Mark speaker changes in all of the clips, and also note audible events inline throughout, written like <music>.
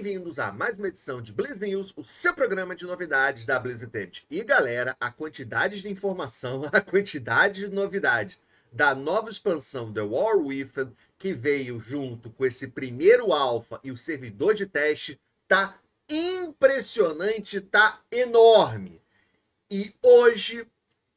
Speaker 1: Bem-vindos a mais uma edição de Blizz News, o seu programa de novidades da Blizz Entertainment. E galera, a quantidade de informação, <laughs> a quantidade de novidade da nova expansão The War Within, que veio junto com esse primeiro alfa e o servidor de teste, tá impressionante, tá enorme. E hoje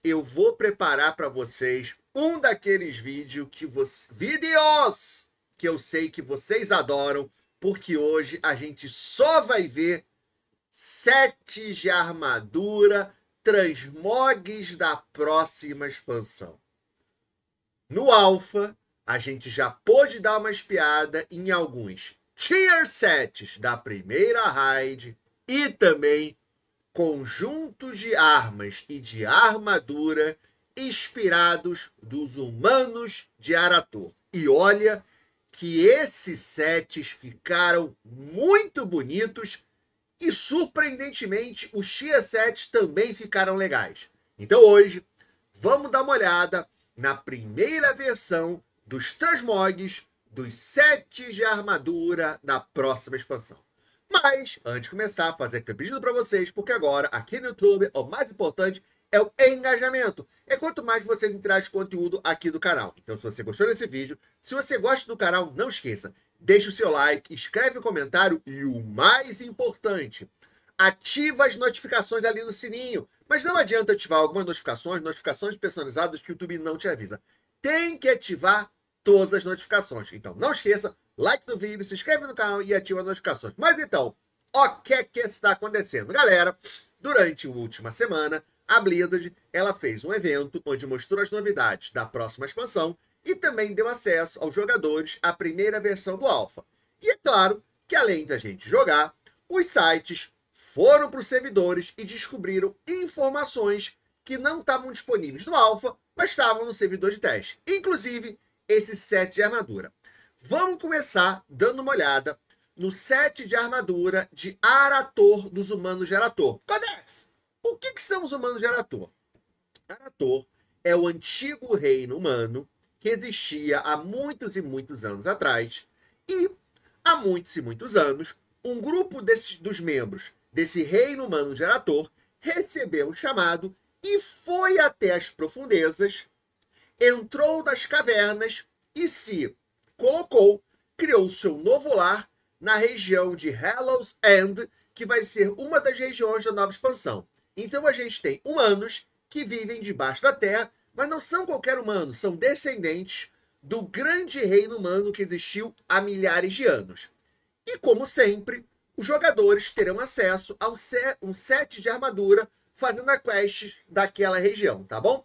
Speaker 1: eu vou preparar para vocês um daqueles vídeos que vídeos que eu sei que vocês adoram porque hoje a gente só vai ver sete de armadura transmogs da próxima expansão. No Alpha, a gente já pôde dar uma espiada em alguns tier sets da primeira raid e também conjunto de armas e de armadura inspirados dos humanos de Arator. E olha que esses sets ficaram muito bonitos e, surpreendentemente, os Chia sets também ficaram legais. Então hoje, vamos dar uma olhada na primeira versão dos transmogs dos sets de armadura da próxima expansão. Mas, antes de começar, fazer aquele pedido para vocês, porque agora, aqui no YouTube, o mais importante é o engajamento. É quanto mais você interage de conteúdo aqui do canal. Então, se você gostou desse vídeo, se você gosta do canal, não esqueça, deixa o seu like, escreve o um comentário e o mais importante, ativa as notificações ali no sininho. Mas não adianta ativar algumas notificações, notificações personalizadas que o YouTube não te avisa. Tem que ativar todas as notificações. Então, não esqueça, like no vídeo, se inscreve no canal e ativa as notificações. Mas então, o que é que está acontecendo? Galera, durante a última semana, a Blizzard ela fez um evento onde mostrou as novidades da próxima expansão e também deu acesso aos jogadores à primeira versão do Alpha. E é claro que além da gente jogar, os sites foram para os servidores e descobriram informações que não estavam disponíveis no Alpha, mas estavam no servidor de teste, inclusive esse set de armadura. Vamos começar dando uma olhada no set de armadura de Arator dos Humanos de Arator. Codex! O que, que são os humanos de Arator? Arator é o antigo reino humano que existia há muitos e muitos anos atrás e há muitos e muitos anos um grupo desses, dos membros desse reino humano de Arator recebeu um chamado e foi até as profundezas, entrou nas cavernas e se colocou, criou seu novo lar na região de Hallows End, que vai ser uma das regiões da nova expansão. Então a gente tem humanos que vivem debaixo da terra, mas não são qualquer humano, são descendentes do grande reino humano que existiu há milhares de anos. E como sempre, os jogadores terão acesso a um set de armadura fazendo a quest daquela região, tá bom?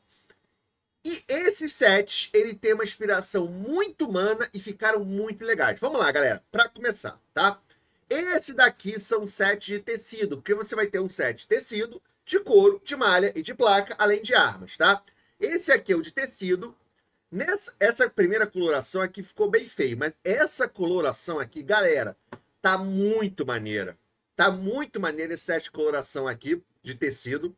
Speaker 1: E esses sets, ele tem uma inspiração muito humana e ficaram muito legais. Vamos lá, galera, para começar, tá? Esse daqui são sets de tecido, porque você vai ter um set de tecido de couro, de malha e de placa, além de armas, tá? Esse aqui é o de tecido. Nessa, essa primeira coloração aqui ficou bem feio, mas essa coloração aqui, galera, tá muito maneira. Tá muito maneira essa coloração aqui de tecido.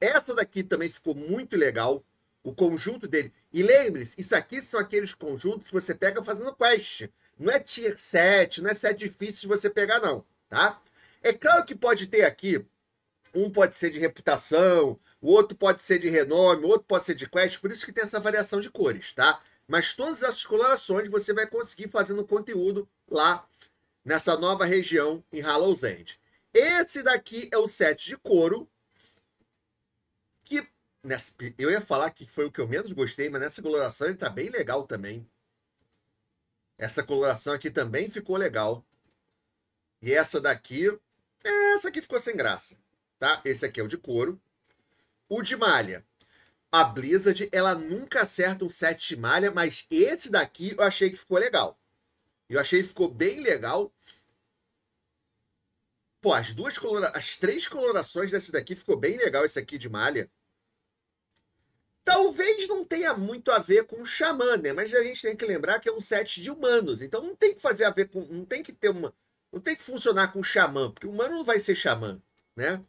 Speaker 1: Essa daqui também ficou muito legal, o conjunto dele. E lembre-se, isso aqui são aqueles conjuntos que você pega fazendo quest. Não é tier 7, não é set é difícil de você pegar não, tá? É claro que pode ter aqui um pode ser de reputação, o outro pode ser de renome, o outro pode ser de quest, por isso que tem essa variação de cores, tá? Mas todas essas colorações você vai conseguir fazendo conteúdo lá nessa nova região em Hallow's End. Esse daqui é o set de couro, que nessa, eu ia falar que foi o que eu menos gostei, mas nessa coloração ele tá bem legal também. Essa coloração aqui também ficou legal. E essa daqui, essa aqui ficou sem graça tá? Esse aqui é o de couro. O de malha. A Blizzard, ela nunca acerta um set de malha, mas esse daqui eu achei que ficou legal. Eu achei que ficou bem legal. Pô, as duas colora... as três colorações desse daqui ficou bem legal esse aqui de malha. Talvez não tenha muito a ver com o xamã, né? Mas a gente tem que lembrar que é um set de humanos, então não tem que fazer a ver com, não tem que ter uma, não tem que funcionar com xamã, porque o humano não vai ser xamã, né?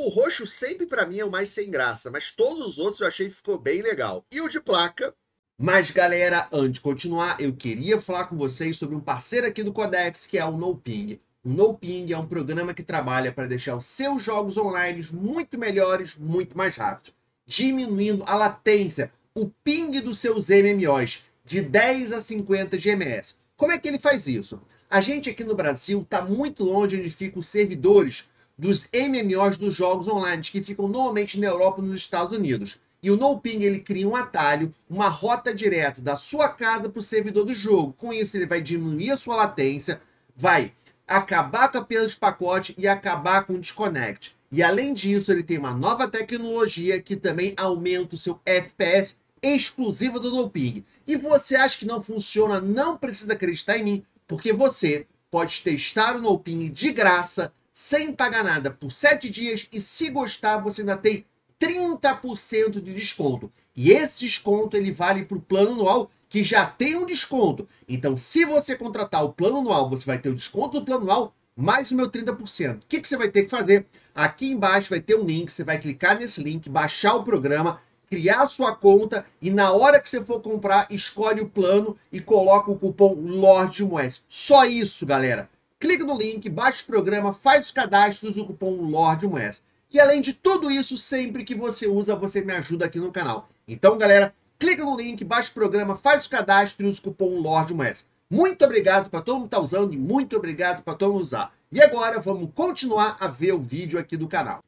Speaker 1: O roxo sempre para mim é o mais sem graça, mas todos os outros eu achei que ficou bem legal. E o de placa. Mas galera, antes de continuar, eu queria falar com vocês sobre um parceiro aqui do Codex, que é o NoPing. O NoPing é um programa que trabalha para deixar os seus jogos online muito melhores, muito mais rápidos, diminuindo a latência, o ping dos seus MMOs de 10 a 50 GMS. Como é que ele faz isso? A gente aqui no Brasil está muito longe onde ficam os servidores dos MMOs dos jogos online, que ficam normalmente na Europa e nos Estados Unidos. E o NoPing ele cria um atalho, uma rota direta da sua casa para o servidor do jogo. Com isso ele vai diminuir a sua latência, vai acabar com a perda de pacote e acabar com o disconnect. E além disso, ele tem uma nova tecnologia que também aumenta o seu FPS exclusiva do NoPing. E você acha que não funciona, não precisa acreditar em mim, porque você pode testar o NoPing de graça sem pagar nada por 7 dias e se gostar você ainda tem 30% de desconto. E esse desconto ele vale para o plano anual que já tem um desconto. Então se você contratar o plano anual, você vai ter o desconto do plano anual mais o meu 30%. O que, que você vai ter que fazer? Aqui embaixo vai ter um link, você vai clicar nesse link, baixar o programa, criar a sua conta e na hora que você for comprar, escolhe o plano e coloca o cupom LORDEMOES. Só isso, galera clica no link, baixa o programa, faz os cadastros, usa o cupom LORDMUS. E além de tudo isso, sempre que você usa, você me ajuda aqui no canal. Então, galera, clica no link, baixa o programa, faz os cadastros e usa o cupom LORDMUS. Muito obrigado para todo mundo que está usando e muito obrigado para todo mundo usar. E agora vamos continuar a ver o vídeo aqui do canal.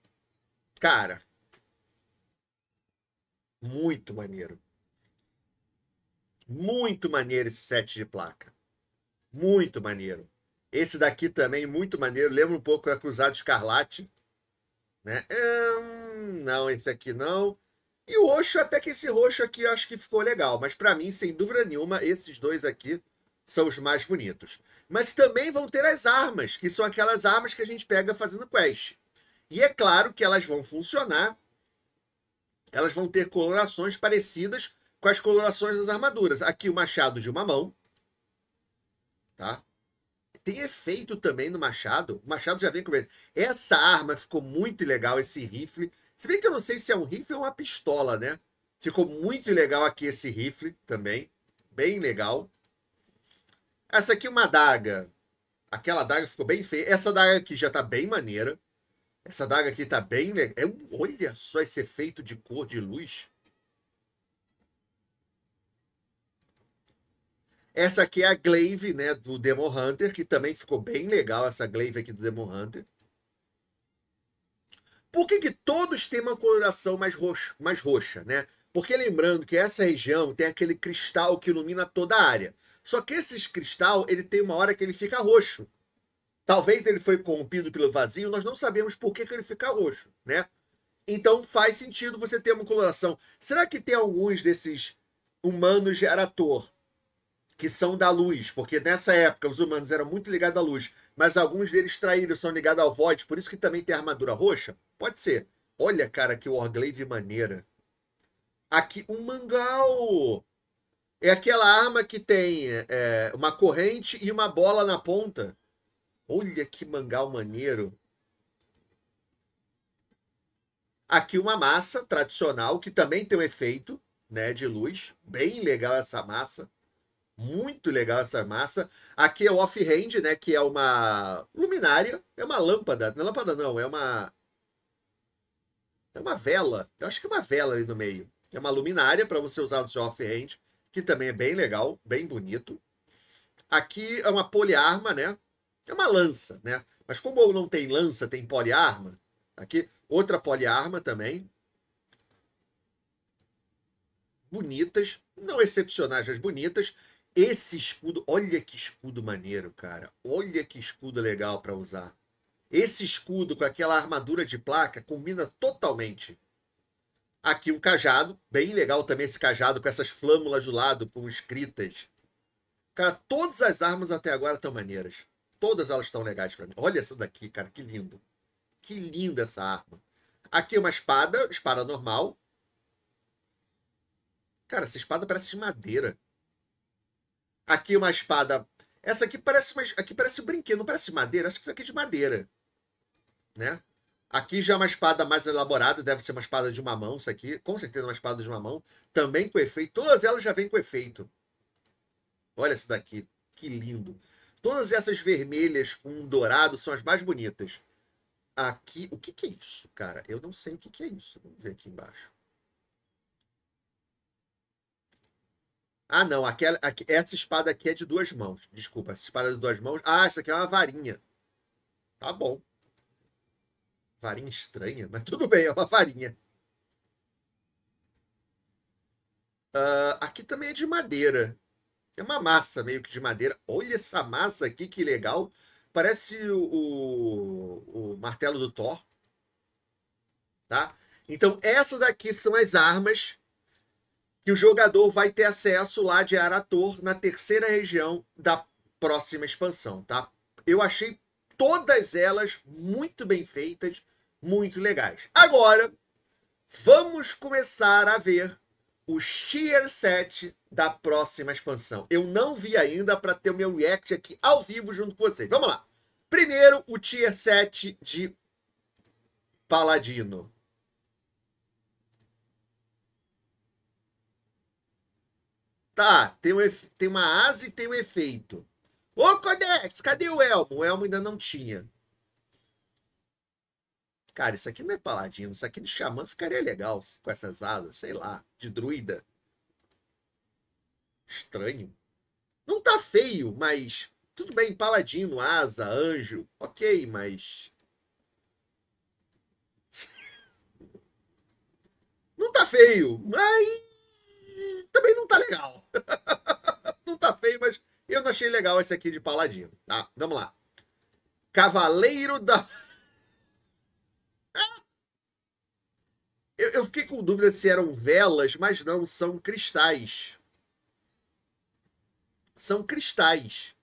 Speaker 1: Cara, muito maneiro. Muito maneiro esse set de placa. Muito maneiro. Esse daqui também, muito maneiro. Lembra um pouco da Cruzada Escarlate. Né? Hum, não, esse aqui não. E o roxo, até que esse roxo aqui eu acho que ficou legal. Mas para mim, sem dúvida nenhuma, esses dois aqui são os mais bonitos. Mas também vão ter as armas, que são aquelas armas que a gente pega fazendo quest. E é claro que elas vão funcionar. Elas vão ter colorações parecidas com as colorações das armaduras. Aqui o machado de uma mão. Tá? tem efeito também no Machado. O Machado já vem com medo. Essa arma ficou muito legal, esse rifle. Se bem que eu não sei se é um rifle ou uma pistola, né? Ficou muito legal aqui esse rifle também. Bem legal. Essa aqui é uma daga Aquela daga ficou bem feia. Essa daga aqui já tá bem maneira. Essa daga aqui tá bem legal. É, olha só esse efeito de cor de luz. Essa aqui é a glaive, né, do Demon Hunter, que também ficou bem legal essa glaive aqui do Demon Hunter. Por que, que todos têm uma coloração mais, roxa mais roxa, né? Porque lembrando que essa região tem aquele cristal que ilumina toda a área. Só que esse cristal, ele tem uma hora que ele fica roxo. Talvez ele foi corrompido pelo vazio, nós não sabemos por que, que ele fica roxo, né? Então faz sentido você ter uma coloração. Será que tem alguns desses humanos gerator que são da luz, porque nessa época os humanos eram muito ligados à luz, mas alguns deles traíram, são ligados ao Void, por isso que também tem armadura roxa? Pode ser. Olha, cara, que Warglaive maneira. Aqui, um mangal! É aquela arma que tem é, uma corrente e uma bola na ponta. Olha que mangal maneiro. Aqui uma massa tradicional que também tem um efeito né, de luz. Bem legal essa massa. Muito legal essa massa. Aqui é o off-hand, né? Que é uma luminária. É uma lâmpada. Não é lâmpada, não. É uma. É uma vela. Eu acho que é uma vela ali no meio. É uma luminária para você usar no seu off-hand, que também é bem legal, bem bonito. Aqui é uma poliarma, né? É uma lança, né? Mas como não tem lança, tem poliarma. Aqui, outra poliarma também. Bonitas, não excepcionais, mas bonitas. Esse escudo, olha que escudo maneiro, cara. Olha que escudo legal para usar. Esse escudo com aquela armadura de placa combina totalmente. Aqui um cajado, bem legal também esse cajado com essas flâmulas do lado, com escritas. Cara, todas as armas até agora estão maneiras. Todas elas estão legais para mim. Olha essa daqui, cara, que lindo. Que linda essa arma. Aqui uma espada, espada normal. Cara, essa espada parece de madeira. Aqui uma espada. Essa aqui parece mais, aqui parece um brinquedo, não parece madeira? Acho que isso aqui é de madeira. Né? Aqui já é uma espada mais elaborada, deve ser uma espada de uma mão, isso aqui. Com certeza uma espada de uma mão. Também com efeito. Todas elas já vêm com efeito. Olha isso daqui. Que lindo. Todas essas vermelhas com dourado são as mais bonitas. Aqui, o que, que é isso, cara? Eu não sei o que, que é isso. Vamos ver aqui embaixo. Ah, não, aquela, essa espada aqui é de duas mãos. Desculpa, essa espada é de duas mãos. Ah, essa aqui é uma varinha. Tá bom. Varinha estranha, mas tudo bem, é uma varinha. Uh, aqui também é de madeira. É uma massa meio que de madeira. Olha essa massa aqui, que legal. Parece o, o, o martelo do Thor. Tá? Então, essas daqui são as armas que o jogador vai ter acesso lá de Arator na terceira região da próxima expansão, tá? Eu achei todas elas muito bem feitas, muito legais. Agora, vamos começar a ver o Tier 7 da próxima expansão. Eu não vi ainda para ter o meu react aqui ao vivo junto com vocês. Vamos lá. Primeiro, o Tier 7 de Paladino. Tá, tem, um efe... tem uma asa e tem um efeito. Ô, Codex, cadê o Elmo? O Elmo ainda não tinha. Cara, isso aqui não é paladino. Isso aqui de xamã ficaria legal com essas asas, sei lá, de druida. Estranho. Não tá feio, mas tudo bem, paladino, asa, anjo, ok, mas. <laughs> Não tá feio, mas também não tá legal. <laughs> não tá feio, mas eu não achei legal esse aqui de Paladino. Tá, vamos lá. Cavaleiro da. Ah! Eu, eu fiquei com dúvida se eram velas, mas não, são cristais. São cristais.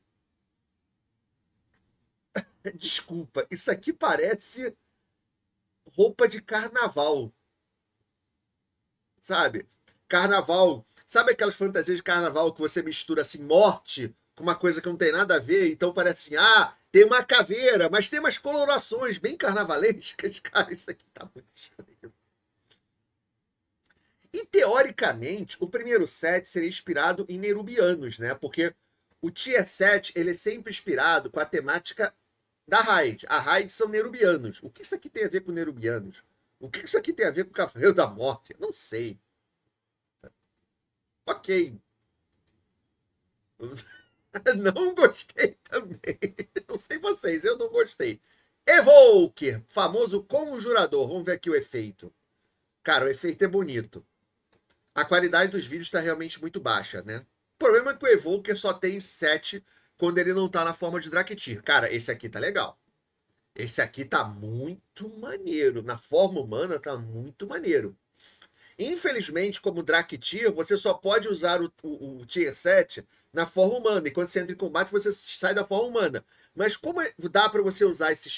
Speaker 1: <laughs> Desculpa, isso aqui parece roupa de carnaval. Sabe? carnaval. Sabe aquelas fantasias de carnaval que você mistura assim, morte com uma coisa que não tem nada a ver? Então parece assim, ah, tem uma caveira, mas tem umas colorações bem carnavalescas. <laughs> Cara, isso aqui tá muito estranho. E teoricamente, o primeiro set seria inspirado em Nerubianos, né? Porque o Tier 7 ele é sempre inspirado com a temática da Raid. A Raid são Nerubianos. O que isso aqui tem a ver com Nerubianos? O que isso aqui tem a ver com o Cavaleiro da Morte? Eu não sei. Ok. <laughs> Não gostei também. <laughs> Não sei vocês, eu não gostei. Evoker, famoso conjurador. Vamos ver aqui o efeito. Cara, o efeito é bonito. A qualidade dos vídeos está realmente muito baixa, né? O problema é que o Evoker só tem 7 quando ele não tá na forma de Draketeer. Cara, esse aqui tá legal. Esse aqui tá muito maneiro. Na forma humana tá muito maneiro. Infelizmente, como Draktyr, você só pode usar o, o, o, Tier 7 na forma humana. E quando você entra em combate, você sai da forma humana. Mas como é- dá para você usar esse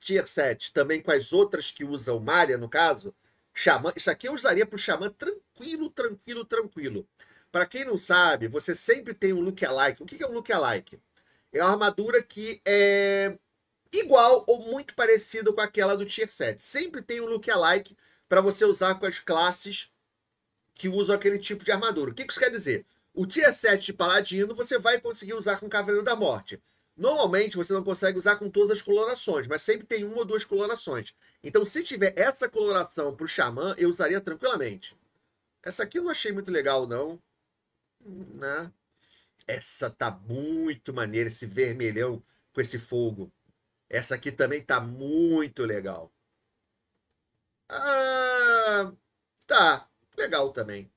Speaker 1: Tier 7 também com as outras que usam malha, no caso? Xamã, isso aqui eu usaria para o Xamã tranquilo, tranquilo, tranquilo. Para quem não sabe, você sempre tem um look-alike. O que é um look-alike? É uma armadura que é igual ou muito parecido com aquela do Tier 7. Sempre tem um look-alike para você usar com as classes que usam aquele tipo de armadura. O que isso quer dizer? O tier 7 de paladino você vai conseguir usar com Cavaleiro da Morte. Normalmente você não consegue usar com todas as colorações, mas sempre tem uma ou duas colorações. Então, se tiver essa coloração para o Xamã, eu usaria tranquilamente. Essa aqui eu não achei muito legal, não. Né? Essa tá muito maneira, esse vermelhão com esse fogo. Essa aqui também tá muito legal. Ah, tá. Legal também.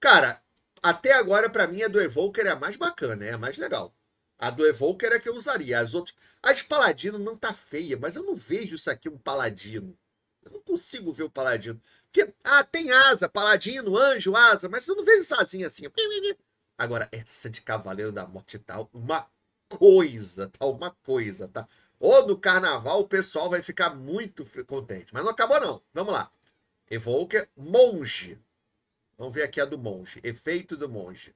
Speaker 1: Cara, até agora, para mim, a do Evoker é a mais bacana, é a mais legal. A do Evoker é a que eu usaria. As outras. A de Paladino não tá feia, mas eu não vejo isso aqui um Paladino. Eu não consigo ver o Paladino. Porque, ah, tem asa, Paladino, anjo, asa, mas eu não vejo sozinho assim. Agora, essa de Cavaleiro da Morte tá uma coisa, tá uma coisa, tá? ou no carnaval o pessoal vai ficar muito contente. Mas não acabou, não. Vamos lá. Evoker, monge. Vamos ver aqui a do monge. Efeito do monge.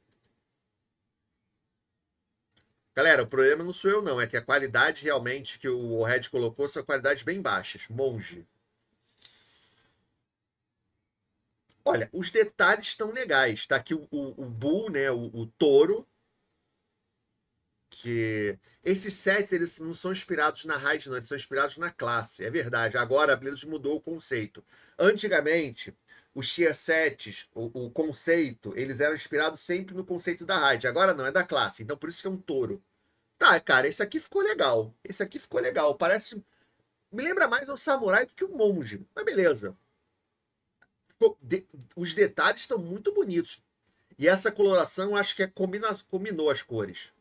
Speaker 1: Galera, o problema não sou eu, não. É que a qualidade realmente que o Red colocou são qualidades bem baixas. Monge. Olha, os detalhes estão legais. Está aqui o, o, o bull, né? O, o touro que esses sets eles não são inspirados na Raid, não, eles são inspirados na classe, é verdade. Agora a Blizzard mudou o conceito. Antigamente, os tier sets, o, o conceito, eles eram inspirados sempre no conceito da raid. Agora não, é da classe. Então por isso que é um touro. Tá, cara, esse aqui ficou legal. Esse aqui ficou legal. Parece. Me lembra mais um samurai do que um monge. Mas beleza. Ficou... De... Os detalhes estão muito bonitos. E essa coloração, acho que é combina... combinou as cores.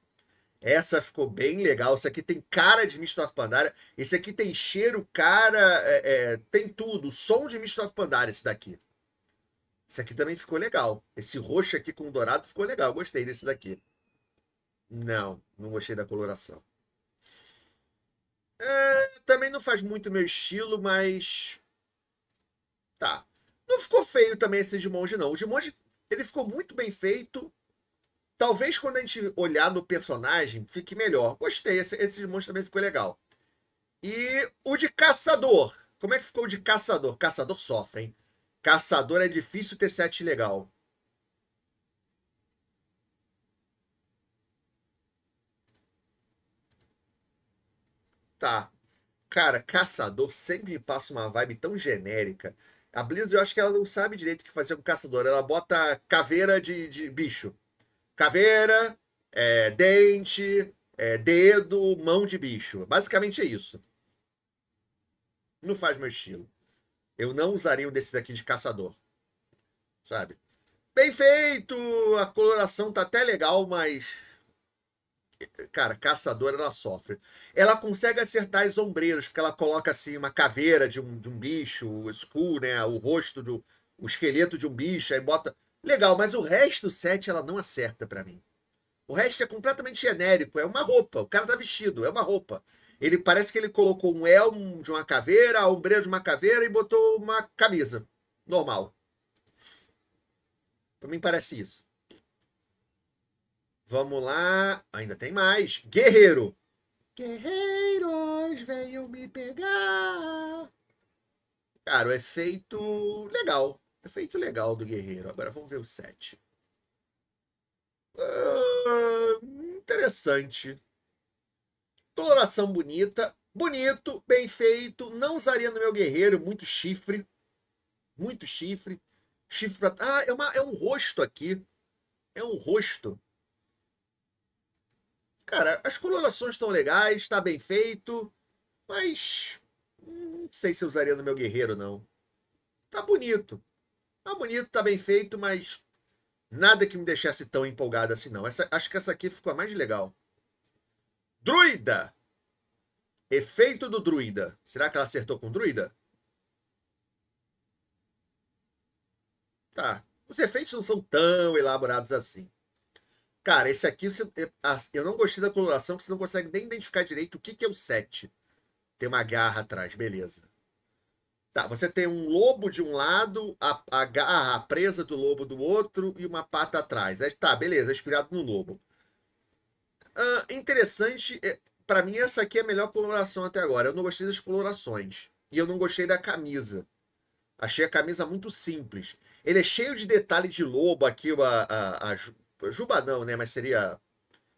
Speaker 1: Essa ficou bem legal. Isso aqui tem cara de Mist of Pandaria. Esse aqui tem cheiro, cara, é, é, tem tudo. Som de Mist of Pandaria, esse daqui. Esse aqui também ficou legal. Esse roxo aqui com dourado ficou legal. Gostei desse daqui. Não, não gostei da coloração. É, também não faz muito meu estilo, mas. Tá. Não ficou feio também esse monge não. O monge ele ficou muito bem feito Talvez quando a gente olhar no personagem fique melhor. Gostei, esse, esse monstro também ficou legal. E o de caçador. Como é que ficou o de caçador? Caçador sofre, hein? Caçador é difícil ter sete legal. Tá. Cara, caçador sempre me passa uma vibe tão genérica. A Blizzard, eu acho que ela não sabe direito o que fazer com caçador. Ela bota caveira de, de bicho. Caveira, é, dente, é, dedo, mão de bicho. Basicamente é isso. Não faz meu estilo. Eu não usaria um desses aqui de caçador. Sabe? Bem feito! A coloração tá até legal, mas. Cara, caçador ela sofre. Ela consegue acertar os ombreiros porque ela coloca assim uma caveira de um, de um bicho, o skull, né? O rosto do. O esqueleto de um bicho, aí bota. Legal, mas o resto do set ela não acerta para mim. O resto é completamente genérico, é uma roupa. O cara tá vestido, é uma roupa. Ele parece que ele colocou um elmo de uma caveira, a ombreira de uma caveira e botou uma camisa normal. Para mim parece isso. Vamos lá, ainda tem mais. Guerreiro. Guerreiros venham me pegar. Cara, o efeito legal. Efeito legal do guerreiro. Agora vamos ver o 7. Uh, ah, interessante. Coloração bonita. Bonito, bem feito. Não usaria no meu guerreiro. Muito chifre. Muito chifre. Chifre pra... Ah, é, uma, é um rosto aqui. É um rosto. Cara, as colorações estão legais, está bem feito, mas não sei se eu usaria no meu guerreiro, não. Tá bonito. Tá bonito, tá bem feito, mas nada que me deixasse tão empolgado assim, não. Essa, acho que essa aqui ficou a mais legal. Druida! Efeito do druida. Será que ela acertou com druida? Tá. Os efeitos não são tão elaborados assim. Cara, esse aqui eu não gostei da coloração, que você não consegue nem identificar direito o que, que é o 7. Tem uma garra atrás, beleza. Tá, você tem um lobo de um lado, a, a garra, a presa do lobo do outro e uma pata atrás. É, tá, beleza, é inspirado no lobo. Ah, interessante, é, para mim essa aqui é a melhor coloração até agora. Eu não gostei das colorações. E eu não gostei da camisa. Achei a camisa muito simples. Ele é cheio de detalhe de lobo aqui, a, a, a juba não, né? Mas seria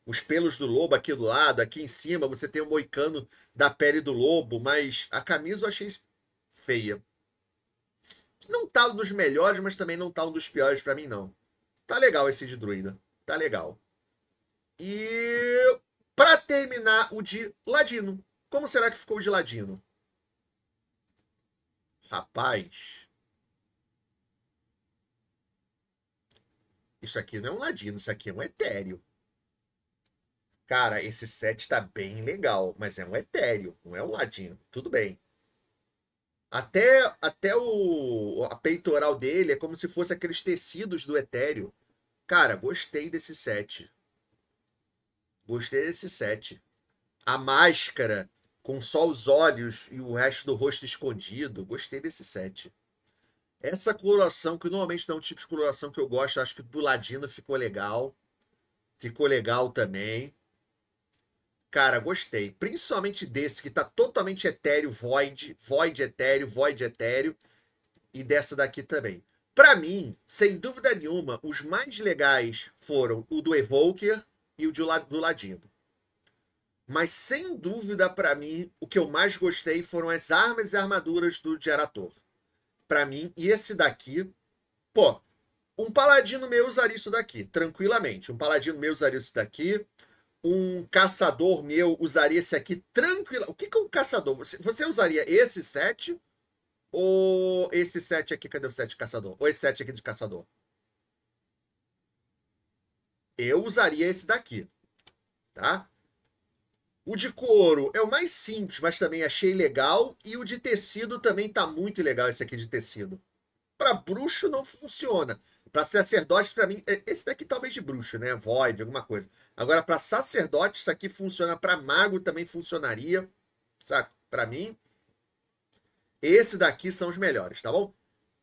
Speaker 1: os pelos do lobo aqui do lado, aqui em cima. Você tem o moicano da pele do lobo, mas a camisa eu achei feia. Não tá um dos melhores, mas também não tá um dos piores para mim, não. Tá legal esse de druida. Tá legal. E para terminar, o de ladino. Como será que ficou o de ladino? Rapaz. Isso aqui não é um ladino, isso aqui é um etéreo. Cara, esse set tá bem legal, mas é um etéreo, não é um ladino. Tudo bem. Até, até o, a peitoral dele é como se fosse aqueles tecidos do etéreo. Cara, gostei desse set. Gostei desse set. A máscara com só os olhos e o resto do rosto escondido. Gostei desse set. Essa coloração, que normalmente não é um tipo de coloração que eu gosto, acho que do Ladino ficou legal. Ficou legal também. Cara, gostei. Principalmente desse, que tá totalmente etéreo, void, void etéreo, void etéreo. E dessa daqui também. Para mim, sem dúvida nenhuma, os mais legais foram o do Evoker e o do Ladino. Mas sem dúvida, para mim, o que eu mais gostei foram as armas e armaduras do Gerator. Para mim, e esse daqui, pô, um paladino meu usaria isso daqui, tranquilamente. Um paladino meu usaria isso daqui um caçador meu usaria esse aqui tranquilo. O que, que é um caçador? Você, você usaria esse set ou esse set aqui? Cadê o set de caçador? Ou esse set aqui de caçador? Eu usaria esse daqui, tá? O de couro é o mais simples, mas também achei legal. E o de tecido também tá muito legal esse aqui de tecido para bruxo não funciona. Para sacerdote, para mim, é, esse daqui talvez de bruxo, né? Void, alguma coisa. Agora, para sacerdote, isso aqui funciona. Para mago também funcionaria, saco Para mim, esse daqui são os melhores, tá bom?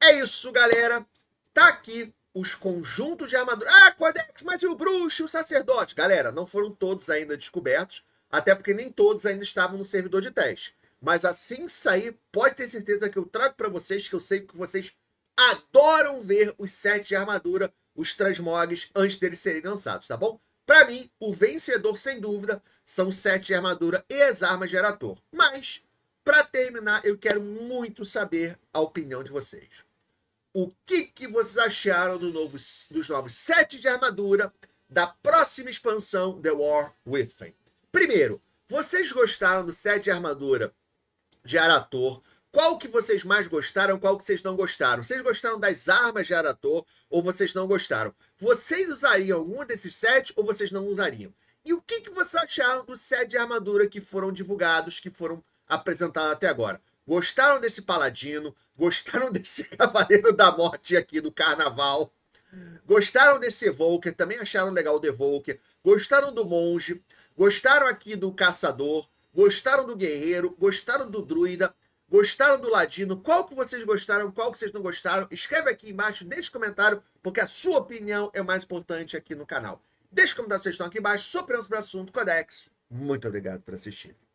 Speaker 1: É isso, galera. Tá aqui os conjuntos de armadura. Ah, Codex, mas e o bruxo e o sacerdote? Galera, não foram todos ainda descobertos, até porque nem todos ainda estavam no servidor de teste. Mas assim sair, pode ter certeza que eu trago para vocês, que eu sei que vocês adoram ver os sete de armadura, os transmogs, antes deles serem lançados, tá bom? Para mim, o vencedor, sem dúvida, são os sete de armadura e as armas de Erator. Mas, para terminar, eu quero muito saber a opinião de vocês. O que, que vocês acharam do novo, dos novos sete de armadura da próxima expansão The War Within? Primeiro, vocês gostaram do set de armadura de Arator qual que vocês mais gostaram, qual que vocês não gostaram? Vocês gostaram das armas de Arator ou vocês não gostaram? Vocês usariam algum desses sete ou vocês não usariam? E o que, que vocês acharam dos sete de armadura que foram divulgados, que foram apresentados até agora? Gostaram desse paladino? Gostaram <laughs> desse cavaleiro da morte aqui do carnaval? Gostaram desse Evoker? Também acharam legal o Evoker? Gostaram do monge? Gostaram aqui do caçador? Gostaram do guerreiro? Gostaram do druida? Gostaram do Ladino? Qual que vocês gostaram? Qual que vocês não gostaram? Escreve aqui embaixo, deixa comentário, porque a sua opinião é o mais importante aqui no canal. Deixe os comentário, vocês estão aqui embaixo, sua opinião sobre o assunto, Codex. Muito obrigado por assistir.